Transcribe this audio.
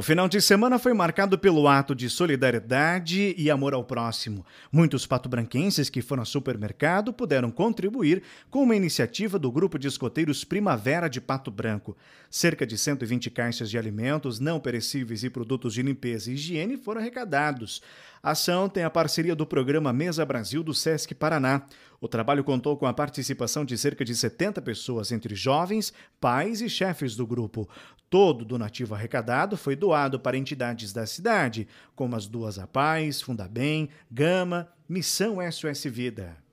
O final de semana foi marcado pelo ato de solidariedade e amor ao próximo. Muitos patobranquenses que foram ao supermercado puderam contribuir com uma iniciativa do grupo de escoteiros Primavera de Pato Branco. Cerca de 120 caixas de alimentos não perecíveis e produtos de limpeza e higiene foram arrecadados. A ação tem a parceria do programa Mesa Brasil do SESC Paraná. O trabalho contou com a participação de cerca de 70 pessoas, entre jovens, pais e chefes do grupo. Todo donativo arrecadado foi doado para entidades da cidade, como as duas Apais, Fundabem, Gama, Missão SOS Vida.